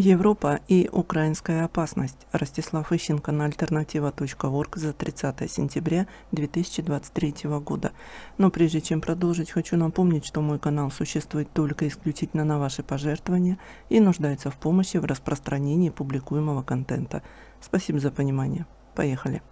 Европа и украинская опасность. Ростислав Ищенко на альтернатива.орг за 30 сентября 2023 года. Но прежде чем продолжить, хочу напомнить, что мой канал существует только исключительно на ваши пожертвования и нуждается в помощи в распространении публикуемого контента. Спасибо за понимание. Поехали.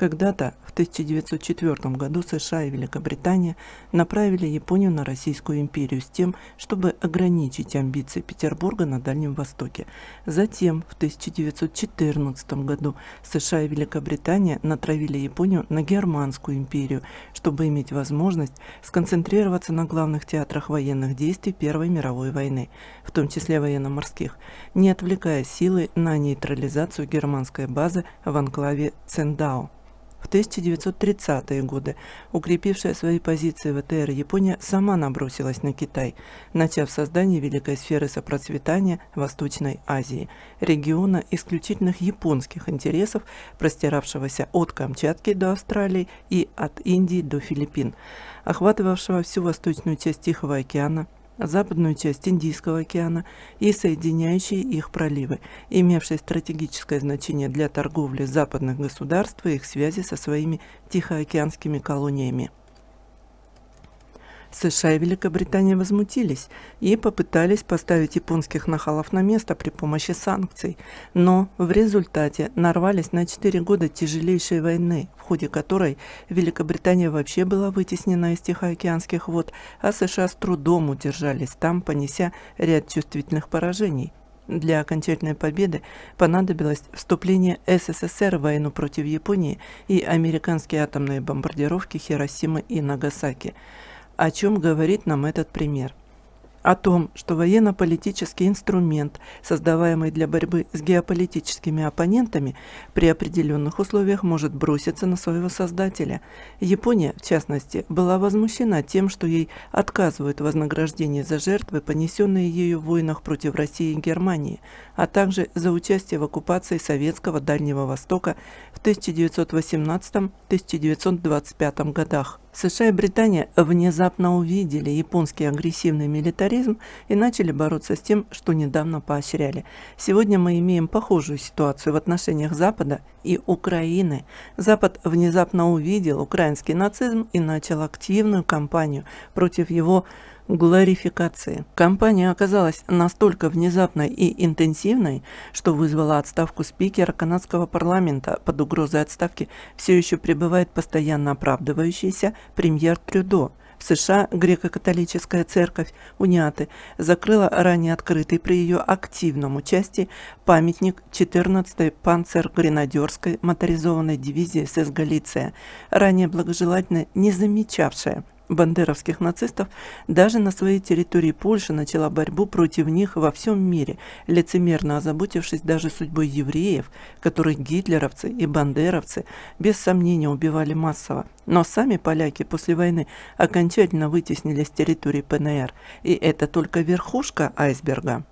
Когда-то в 1904 году США и Великобритания направили Японию на Российскую империю с тем, чтобы ограничить амбиции Петербурга на Дальнем Востоке. Затем в 1914 году США и Великобритания натравили Японию на Германскую империю, чтобы иметь возможность сконцентрироваться на главных театрах военных действий Первой мировой войны, в том числе военно-морских, не отвлекая силы на нейтрализацию германской базы в анклаве Цендао в 1930-е годы. Укрепившая свои позиции в ЭТР, Япония сама набросилась на Китай, начав создание великой сферы сопроцветания Восточной Азии, региона исключительных японских интересов, простиравшегося от Камчатки до Австралии и от Индии до Филиппин, охватывавшего всю восточную часть Тихого океана – западную часть Индийского океана и соединяющие их проливы, имевшие стратегическое значение для торговли западных государств и их связи со своими тихоокеанскими колониями. США и Великобритания возмутились и попытались поставить японских нахалов на место при помощи санкций, но в результате нарвались на 4 года тяжелейшей войны, в ходе которой Великобритания вообще была вытеснена из Тихоокеанских вод, а США с трудом удержались там, понеся ряд чувствительных поражений. Для окончательной победы понадобилось вступление СССР в войну против Японии и американские атомные бомбардировки Хиросимы и Нагасаки – о чем говорит нам этот пример. О том, что военно-политический инструмент, создаваемый для борьбы с геополитическими оппонентами, при определенных условиях может броситься на своего создателя. Япония, в частности, была возмущена тем, что ей отказывают вознаграждение за жертвы, понесенные ею в войнах против России и Германии, а также за участие в оккупации советского Дальнего Востока в 1918-1925 годах. США и Британия внезапно увидели японский агрессивный милитаризм и начали бороться с тем, что недавно поощряли. Сегодня мы имеем похожую ситуацию в отношениях Запада и Украины. Запад внезапно увидел украинский нацизм и начал активную кампанию против его гларификации. Компания оказалась настолько внезапной и интенсивной, что вызвала отставку спикера канадского парламента. Под угрозой отставки все еще пребывает постоянно оправдывающийся премьер Трюдо. В США греко-католическая церковь Униаты закрыла ранее открытый при ее активном участии памятник 14-й панцер-гренадерской моторизованной дивизии СС Галиция, ранее благожелательно не замечавшая бандеровских нацистов, даже на своей территории Польша начала борьбу против них во всем мире, лицемерно озаботившись даже судьбой евреев, которых гитлеровцы и бандеровцы без сомнения убивали массово. Но сами поляки после войны окончательно вытеснили с территории ПНР, и это только верхушка айсберга.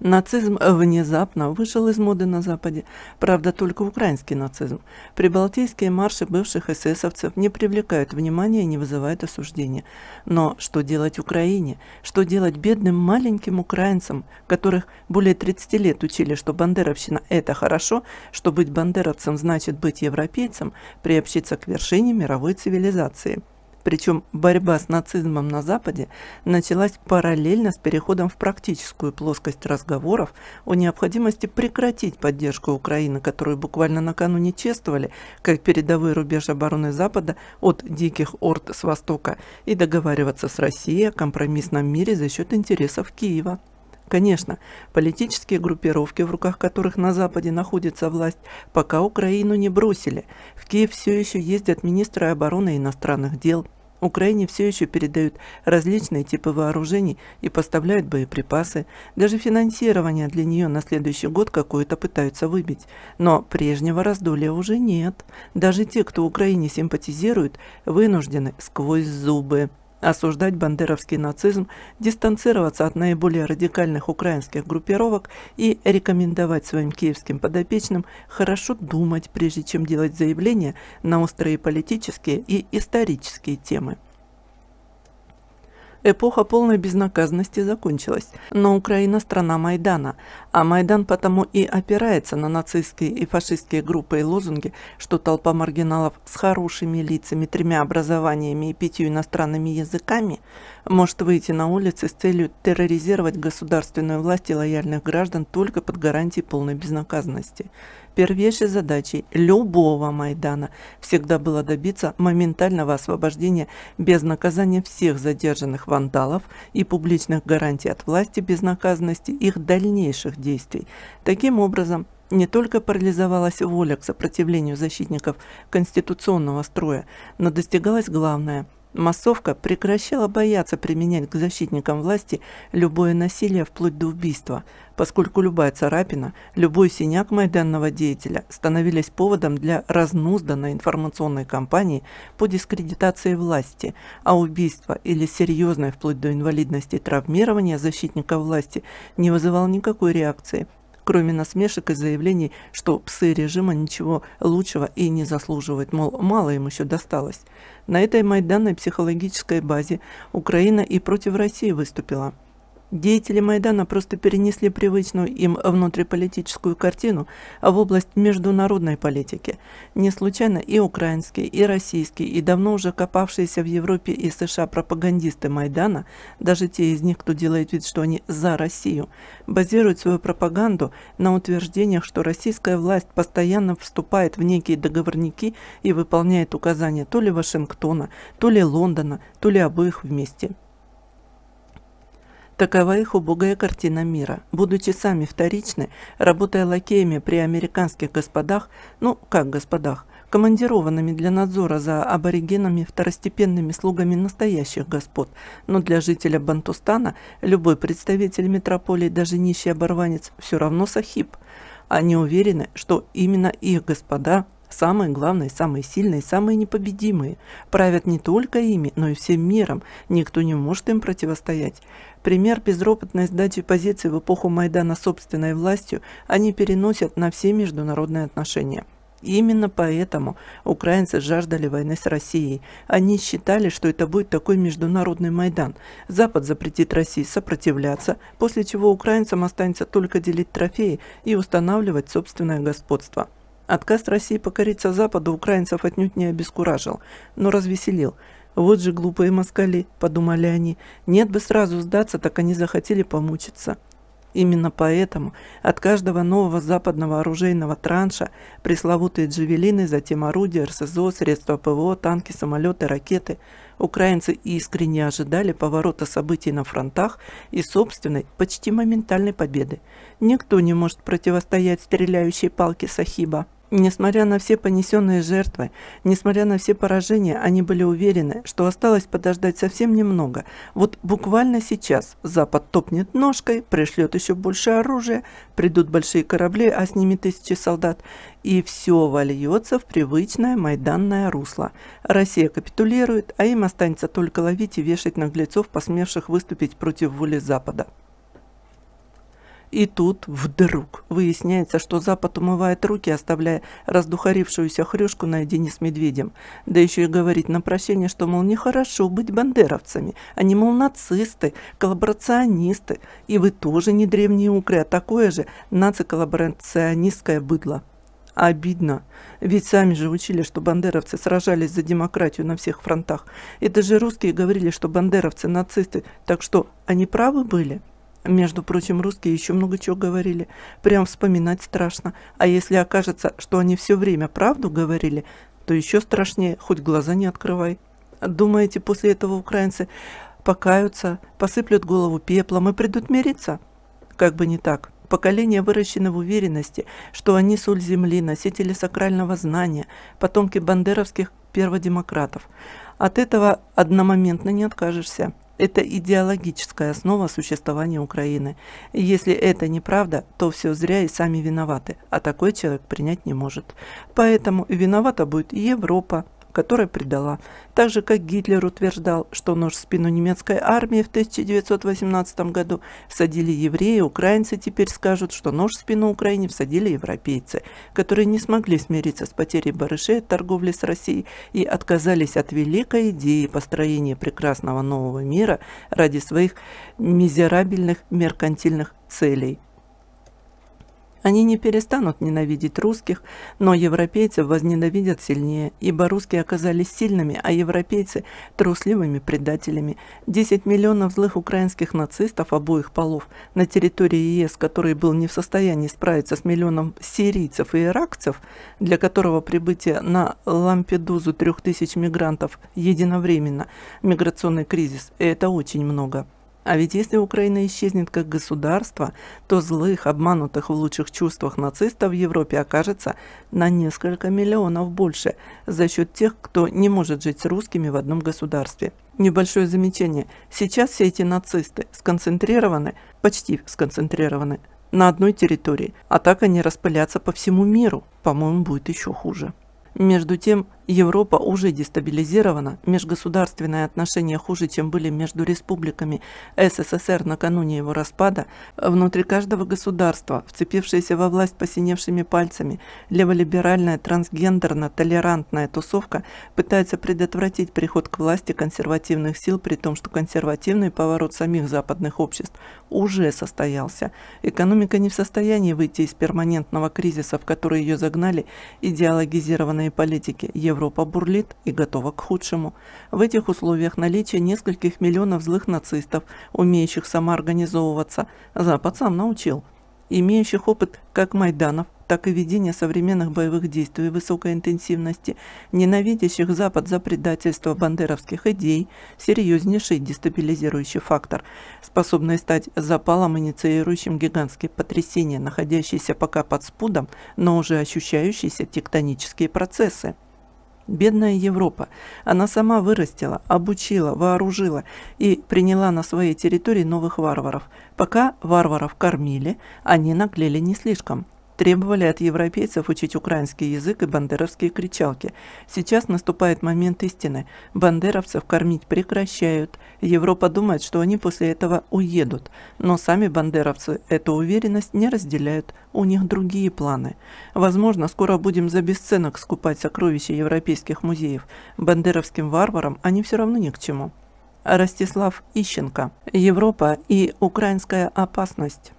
Нацизм внезапно вышел из моды на Западе, правда только украинский нацизм. Прибалтийские марши бывших эсэсовцев не привлекают внимания и не вызывают осуждения. Но что делать Украине? Что делать бедным маленьким украинцам, которых более 30 лет учили, что бандеровщина – это хорошо, что быть бандеровцем значит быть европейцем, приобщиться к вершине мировой цивилизации – причем борьба с нацизмом на Западе началась параллельно с переходом в практическую плоскость разговоров о необходимости прекратить поддержку Украины, которую буквально накануне чествовали, как передовой рубеж обороны Запада от диких орд с Востока, и договариваться с Россией о компромиссном мире за счет интересов Киева. Конечно, политические группировки, в руках которых на Западе находится власть, пока Украину не бросили. В Киев все еще ездят министры обороны и иностранных дел. Украине все еще передают различные типы вооружений и поставляют боеприпасы. Даже финансирование для нее на следующий год какое-то пытаются выбить. Но прежнего раздолья уже нет. Даже те, кто Украине симпатизирует, вынуждены сквозь зубы осуждать бандеровский нацизм, дистанцироваться от наиболее радикальных украинских группировок и рекомендовать своим киевским подопечным хорошо думать, прежде чем делать заявления на острые политические и исторические темы. Эпоха полной безнаказанности закончилась, но Украина – страна Майдана, а Майдан потому и опирается на нацистские и фашистские группы и лозунги, что толпа маргиналов с хорошими лицами, тремя образованиями и пятью иностранными языками может выйти на улицы с целью терроризировать государственную власть и лояльных граждан только под гарантией полной безнаказанности – Первейшей задачей любого Майдана всегда было добиться моментального освобождения без наказания всех задержанных вандалов и публичных гарантий от власти безнаказанности их дальнейших действий. Таким образом, не только парализовалась воля к сопротивлению защитников конституционного строя, но достигалось главное – Массовка прекращала бояться применять к защитникам власти любое насилие вплоть до убийства, поскольку любая царапина, любой синяк майданного деятеля становились поводом для разнузданной информационной кампании по дискредитации власти, а убийство или серьезное вплоть до инвалидности травмирование защитника власти не вызывало никакой реакции, кроме насмешек и заявлений, что псы режима ничего лучшего и не заслуживают, мол, мало им еще досталось. На этой майданной психологической базе Украина и против России выступила – Деятели Майдана просто перенесли привычную им внутриполитическую картину в область международной политики. Не случайно и украинские, и российские, и давно уже копавшиеся в Европе и США пропагандисты Майдана, даже те из них, кто делает вид, что они за Россию, базируют свою пропаганду на утверждениях, что российская власть постоянно вступает в некие договорники и выполняет указания то ли Вашингтона, то ли Лондона, то ли обоих вместе. Такова их убогая картина мира. Будучи сами вторичны, работая лакеями при американских господах, ну как господах, командированными для надзора за аборигенами второстепенными слугами настоящих господ, но для жителя Бантустана любой представитель метрополии, даже нищий оборванец, все равно сахиб. Они уверены, что именно их господа Самые главные, самые сильные, самые непобедимые. Правят не только ими, но и всем миром. Никто не может им противостоять. Пример безропотной сдачи позиций в эпоху Майдана собственной властью они переносят на все международные отношения. Именно поэтому украинцы жаждали войны с Россией. Они считали, что это будет такой международный Майдан. Запад запретит России сопротивляться, после чего украинцам останется только делить трофеи и устанавливать собственное господство. Отказ России покориться Западу украинцев отнюдь не обескуражил, но развеселил. «Вот же глупые москали», – подумали они. «Нет бы сразу сдаться, так они захотели помучиться». Именно поэтому от каждого нового западного оружейного транша пресловутые джавелины, затем орудия, РСЗО, средства ПВО, танки, самолеты, ракеты – украинцы искренне ожидали поворота событий на фронтах и собственной, почти моментальной победы. Никто не может противостоять стреляющей палке Сахиба. Несмотря на все понесенные жертвы, несмотря на все поражения, они были уверены, что осталось подождать совсем немного. Вот буквально сейчас Запад топнет ножкой, пришлет еще больше оружия, придут большие корабли, а с ними тысячи солдат, и все вольется в привычное майданное русло. Россия капитулирует, а им останется только ловить и вешать наглецов, посмевших выступить против воли Запада. И тут вдруг выясняется, что Запад умывает руки, оставляя раздухарившуюся хрюшку наедине с медведем. Да еще и говорит на прощение, что, мол, нехорошо быть бандеровцами. Они, мол, нацисты, коллаборационисты. И вы тоже не древние укры, а такое же нациколлаборационистское быдло. Обидно. Ведь сами же учили, что бандеровцы сражались за демократию на всех фронтах. Это же русские говорили, что бандеровцы нацисты. Так что, они правы были?» Между прочим, русские еще много чего говорили. Прям вспоминать страшно. А если окажется, что они все время правду говорили, то еще страшнее, хоть глаза не открывай. Думаете, после этого украинцы покаются, посыплют голову пеплом и придут мириться? Как бы не так. Поколение выращено в уверенности, что они соль земли, носители сакрального знания, потомки бандеровских перводемократов. От этого одномоментно не откажешься. Это идеологическая основа существования Украины. И если это неправда, то все зря и сами виноваты, а такой человек принять не может. Поэтому виновата будет и Европа, которая предала. Так же, как Гитлер утверждал, что нож в спину немецкой армии в 1918 году всадили евреи, украинцы теперь скажут, что нож в спину Украине всадили европейцы, которые не смогли смириться с потерей барышей от торговли с Россией и отказались от великой идеи построения прекрасного нового мира ради своих мизерабельных меркантильных целей – они не перестанут ненавидеть русских, но европейцев возненавидят сильнее, ибо русские оказались сильными, а европейцы – трусливыми предателями. 10 миллионов злых украинских нацистов обоих полов на территории ЕС, который был не в состоянии справиться с миллионом сирийцев и иракцев, для которого прибытие на Лампедузу 3000 мигрантов единовременно – миграционный кризис, это очень много. А ведь если Украина исчезнет как государство, то злых, обманутых в лучших чувствах нацистов в Европе окажется на несколько миллионов больше за счет тех, кто не может жить с русскими в одном государстве. Небольшое замечание. Сейчас все эти нацисты сконцентрированы, почти сконцентрированы, на одной территории, а так они распылятся по всему миру. По-моему, будет еще хуже. Между тем, Европа уже дестабилизирована, межгосударственные отношения хуже, чем были между республиками СССР накануне его распада, внутри каждого государства, вцепившаяся во власть посиневшими пальцами, леволиберальная трансгендерно-толерантная тусовка пытается предотвратить приход к власти консервативных сил, при том, что консервативный поворот самих западных обществ уже состоялся. Экономика не в состоянии выйти из перманентного кризиса, в который ее загнали идеологизированные политики – Европы. Европа бурлит и готова к худшему. В этих условиях наличие нескольких миллионов злых нацистов, умеющих самоорганизовываться, Запад сам научил, имеющих опыт как Майданов, так и ведения современных боевых действий высокой интенсивности, ненавидящих Запад за предательство бандеровских идей, серьезнейший дестабилизирующий фактор, способный стать запалом, инициирующим гигантские потрясения, находящиеся пока под спудом, но уже ощущающиеся тектонические процессы. Бедная Европа. Она сама вырастила, обучила, вооружила и приняла на своей территории новых варваров. Пока варваров кормили, они наглели не слишком требовали от европейцев учить украинский язык и бандеровские кричалки. Сейчас наступает момент истины. Бандеровцев кормить прекращают. Европа думает, что они после этого уедут. Но сами бандеровцы эту уверенность не разделяют. У них другие планы. Возможно, скоро будем за бесценок скупать сокровища европейских музеев. Бандеровским варварам они все равно ни к чему. Ростислав Ищенко. Европа и украинская опасность.